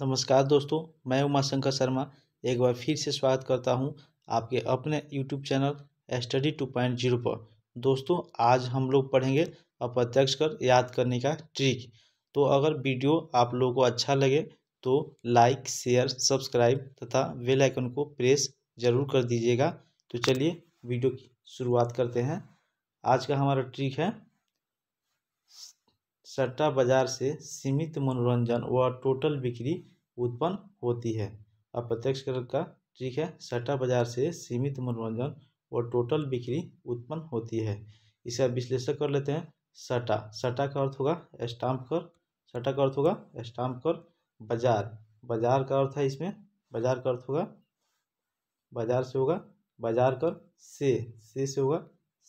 नमस्कार दोस्तों मैं उमाशंकर शर्मा एक बार फिर से स्वागत करता हूं आपके अपने YouTube channel study two point zero पर दोस्तों आज हम लोग पढ़ेंगे अप्रत्यक्ष कर याद करने का ट्रिक तो अगर वीडियो आप लोगों को अच्छा लगे तो लाइक शेयर सब्सक्राइब तथा बेल आइकन को प्रेस जरूर कर दीजिएगा तो चलिए वीडियो की शुरुआत करते हैं आज का हमारा ट्रिक है सट्टा बाजार से सीमित मनोरंजन व टोटल बिक्री उत्पन्न होती है अप्रत्यक्ष कर का ठीक है सट्टा बाजार से सीमित मनोरंजन व टोटल बिक्री उत्पन्न होती है इसका विश्लेषण कर लेते हैं सट्टा सट्टा का अर्थ होगा स्टाम्प कर सट्टा का अर्थ होगा स्टाम्प कर बाजार बाजार का अर्थ है इसमें बाजार का अर्थ होगा बाजार से होगा बाजार कर से से होगा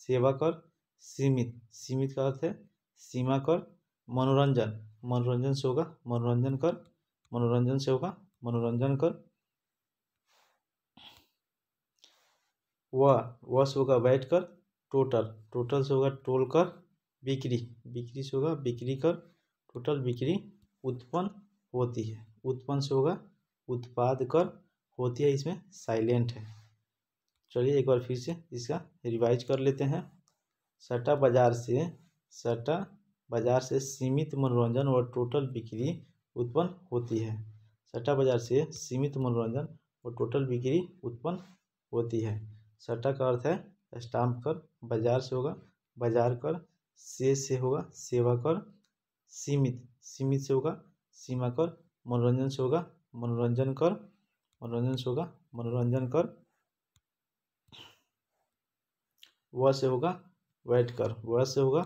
सेवा कर सीमित सीमित का अर्थ है सीमा कर मनोरंजन मनोरंजन से होगा मनोरंजन कर मनोरंजन से होगा मनोरंजन कर वह वह से होगा बैठ कर टोटल टोटल से होगा टोल कर बिक्री बिक्री से होगा बिक्री कर टोटल बिक्री उत्पन्न होती है उत्पन्न से होगा उत्पाद कर होती है इसमें साइलेंट है चलिए एक बार फिर से इसका रिवाइज कर लेते हैं सटा बाजार से सटा बाजार से सीमित मनोरंजन और टोटल बिक्री उत्पन्न होती है सट्टा बाजार से सीमित मनोरंजन और टोटल बिक्री उत्पन्न होती है सट्टा का अर्थ है स्टाम्प कर बाजार से होगा बाजार कर से से होगा सेवा कर सीमित सीमित से होगा सीमा कर मनोरंजन से होगा मनोरंजन कर मनोरंजन से होगा मनोरंजन कर वह से होगा वैट कर वह से होगा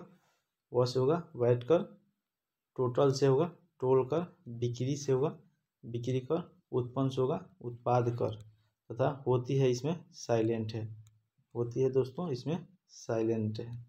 वह से होगा वैट कर टोटल से होगा टोल कर बिक्री से होगा बिक्री कर उत्पन्न से होगा उत्पाद कर तथा होती है इसमें साइलेंट है होती है दोस्तों इसमें साइलेंट है